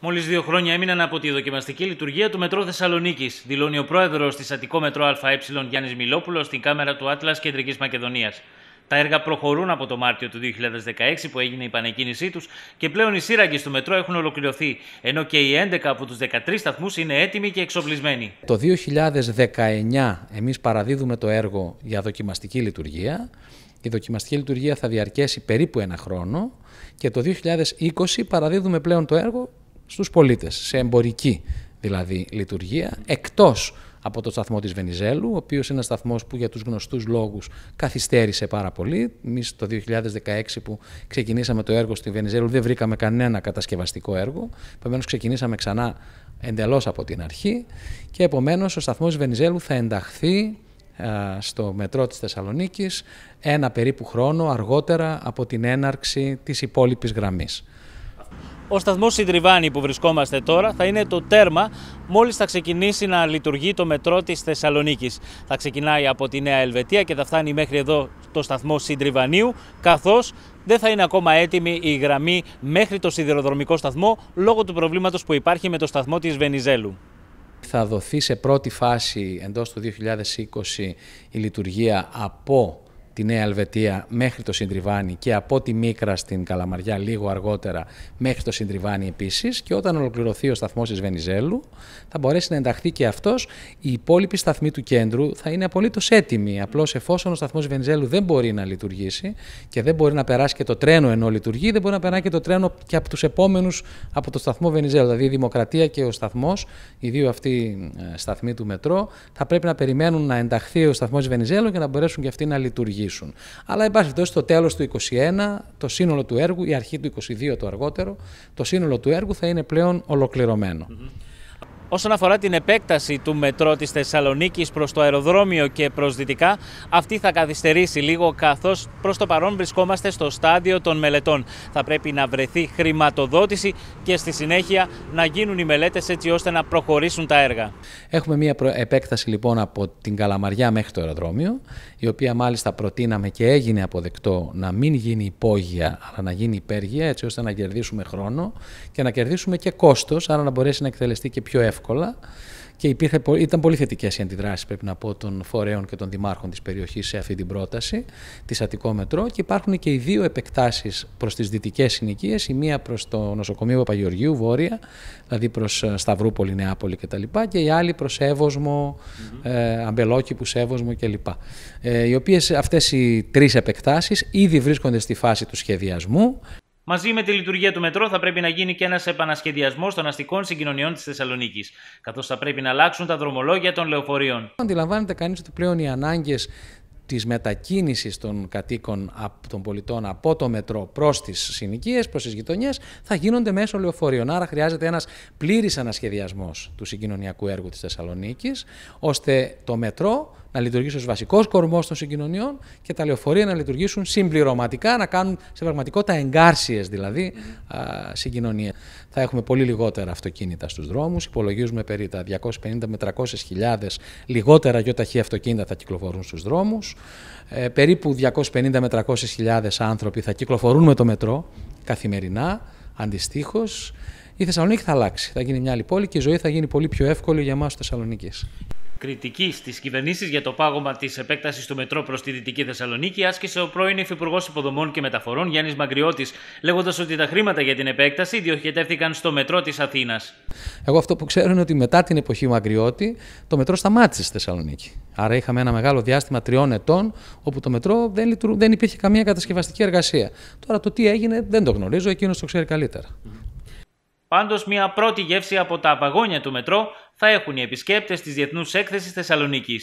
Μόλις δύο χρόνια έμειναν από τη δοκιμαστική λειτουργία του Μετρό Θεσσαλονίκης, δηλώνει ο πρόεδρος της Αττικό Μετρό ΑΕ Γιάννης Μιλόπουλος στην κάμερα του Άτλας Κεντρικής Μακεδονίας. Τα έργα προχωρούν από το Μάρτιο του 2016 που έγινε η πανεκκίνησή τους και πλέον οι σύραγγες του μετρό έχουν ολοκληρωθεί, ενώ και οι 11 από τους 13 σταθμούς είναι έτοιμοι και εξοπλισμένοι. Το 2019 εμείς παραδίδουμε το έργο για δοκιμαστική λειτουργία. Η δοκιμαστική λειτουργία θα διαρκέσει περίπου ένα χρόνο και το 2020 παραδίδουμε πλέον το έργο στους πολίτες, σε εμπορική δηλαδή λειτουργία, εκτός από το σταθμό της Βενιζέλου, ο οποίος είναι ένας σταθμός που για τους γνωστούς λόγους καθυστέρησε πάρα πολύ. Εμείς το 2016 που ξεκινήσαμε το έργο στη Βενιζέλου δεν βρήκαμε κανένα κατασκευαστικό έργο, επομένως ξεκινήσαμε ξανά εντελώς από την αρχή και επομένως ο σταθμός Βενιζέλου θα ενταχθεί στο μετρό της Θεσσαλονίκης ένα περίπου χρόνο αργότερα από την έναρξη της υπόλοιπης γραμμής. Ο σταθμός Συντριβάνη που βρισκόμαστε τώρα θα είναι το τέρμα μόλις θα ξεκινήσει να λειτουργεί το μετρό της Θεσσαλονίκης. Θα ξεκινάει από τη Νέα Ελβετία και θα φτάνει μέχρι εδώ το σταθμό Συντριβανίου, καθώς δεν θα είναι ακόμα έτοιμη η γραμμή μέχρι το σιδηροδρομικό σταθμό λόγω του προβλήματος που υπάρχει με το σταθμό της Βενιζέλου. Θα δοθεί σε πρώτη φάση εντός του 2020 η λειτουργία από τη Νέα Ελβετία μέχρι το Συντριβάνι και από τη Μίκρα στην Καλαμαριά λίγο αργότερα μέχρι το Συντριβάνι επίσης, και όταν ολοκληρωθεί ο σταθμός της Βενιζέλου θα μπορέσει να ενταχθεί και αυτός. Οι υπόλοιποι σταθμοί του κέντρου θα είναι απολύτως έτοιμοι. Απλώς εφόσον ο σταθμός Βενιζέλου δεν μπορεί να λειτουργήσει και δεν μπορεί να περάσει και το τρένο ενώ λειτουργεί, δεν μπορεί να περάσει και το τρένο και από τους επόμενους από το σταθμό Βενιζέλου. Δηλαδή η Δημοκρατία και ο σταθμός, οι δύο αυτοί ε, σταθμοί του μετρό, θα πρέπει να περιμένουν να ενταχθεί ο σταθμός Βενιζέλου και να μπορέσουν και αυτοί να λειτουργήσουν. Αλλά, εν πάση περιπτώσει, το τέλος του 2021, το σύνολο του έργου, η αρχή του 2022 το αργότερο, το σύνολο του έργου θα είναι πλέον ολοκληρωμένο. Όσον αφορά την επέκταση του μετρό της Θεσσαλονίκης προς το αεροδρόμιο και προς δυτικά, αυτή θα καθυστερήσει λίγο καθώς προς το παρόν βρισκόμαστε στο στάδιο των μελετών. Θα πρέπει να βρεθεί χρηματοδότηση και στη συνέχεια να γίνουν οι μελέτες έτσι ώστε να προχωρήσουν τα έργα. Έχουμε μια επέκταση λοιπόν από την Καλαμαριά μέχρι το αεροδρόμιο, η οποία μάλιστα προτείναμε και έγινε αποδεκτό να μην γίνει υπόγεια αλλά να γίνει υπέργεια έτσι ώστε να κερδίσουμε χρόνο και να κερδίσουμε και κόστος, άρα να μπορέσει να εκτελεστεί και πιο εύκολα εύκολα. Και υπήρχε, ήταν πολύ θετικές οι αντιδράσεις, πρέπει να πω, των φορέων και των δημάρχων της περιοχής σε αυτή την πρόταση της Αττικό Μετρό. Και υπάρχουν και οι δύο επεκτάσεις προς τις δυτικές συνοικίες, η μία προς το νοσοκομείο Παπαγεωργίου, βόρεια, δηλαδή προς ε, Σταυρούπολη, Νεάπολη κτλ. Και, και η άλλη προς Εύωσμο, mm-hmm. ε, Αμπελόκηπου, Εύωσμο κλπ. Ε, οι οποίες αυτές οι τρεις επεκτάσεις ήδη βρίσκονται στη φάση του σχεδιασμού. Μαζί με τη λειτουργία του μετρό θα πρέπει να γίνει και ένας επανασχεδιασμός των αστικών συγκοινωνιών της Θεσσαλονίκης, καθώς θα πρέπει να αλλάξουν τα δρομολόγια των λεωφορείων. Αντιλαμβάνεται κανείς ότι πλέον οι ανάγκες της μετακίνησης των κατοίκων των πολιτών από το μετρό προς τις συνοικίες, προς τις γειτονιές, θα γίνονται μέσω λεωφορείων. Άρα χρειάζεται ένας πλήρης ανασχεδιασμός του συγκοινωνιακού έργου της Θεσσαλονίκης, ώστε το μετρό να λειτουργήσει ως βασικός κορμός των συγκοινωνιών και τα λεωφορεία να λειτουργήσουν συμπληρωματικά, να κάνουν σε πραγματικότητα εγκάρσιες δηλαδή συγκοινωνίες. Θα έχουμε πολύ λιγότερα αυτοκίνητα στους δρόμους. Υπολογίζουμε περί τα 250 με 300 χιλιάδες λιγότερα γιοταχή αυτοκίνητα θα κυκλοφορούν στους δρόμους. Ε, περίπου 250 με 300 χιλιάδες άνθρωποι θα κυκλοφορούν με το μετρό καθημερινά, αντιστοίχως. Η Θεσσαλονίκη θα αλλάξει. Θα γίνει μια άλλη πόλη και η ζωή θα γίνει πολύ πιο εύκολη για εμάς του Θεσσαλονίκης κριτική στις κυβερνήσεις για το πάγωμα της επέκτασης του μετρό προς τη Δυτική Θεσσαλονίκη άσκησε ο πρώην Υφυπουργός Υποδομών και Μεταφορών Γιάννης Μαγκριώτη, λέγοντας ότι τα χρήματα για την επέκταση διοχετεύτηκαν στο μετρό της Αθήνας. Εγώ αυτό που ξέρω είναι ότι μετά την εποχή Μαγκριώτη το μετρό σταμάτησε στη Θεσσαλονίκη. Άρα είχαμε ένα μεγάλο διάστημα τριών ετών όπου το μετρό δεν, δεν υπήρχε καμία κατασκευαστική εργασία. Τώρα το τι έγινε δεν το γνωρίζω, εκείνος το ξέρει καλύτερα. Πάντως, μια πρώτη γεύση από τα βαγόνια του μετρό θα έχουν οι επισκέπτες της Διεθνούς Έκθεσης Θεσσαλονίκης.